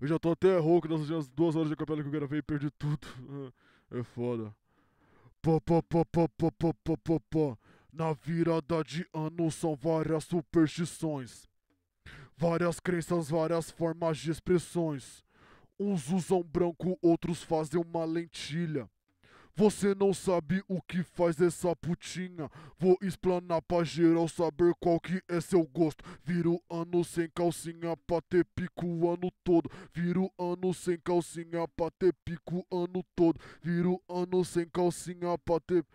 Eu já tô até rouco nas últimas duas horas de capela que eu gravei e perdi tudo. É foda. Pó, pó, pó, pó, pó, pó, pó, pó, pó. Na virada de ano são várias superstições. Várias crenças, várias formas de expressões. Uns usam branco, outros fazem uma lentilha. Você não sabe o que faz essa putinha. Vou explanar pra geral saber qual que é seu gosto. Viro ano sem calcinha pra ter pico o ano todo. Viro ano sem calcinha pra ter pico o ano todo. Viro ano sem calcinha pra ter.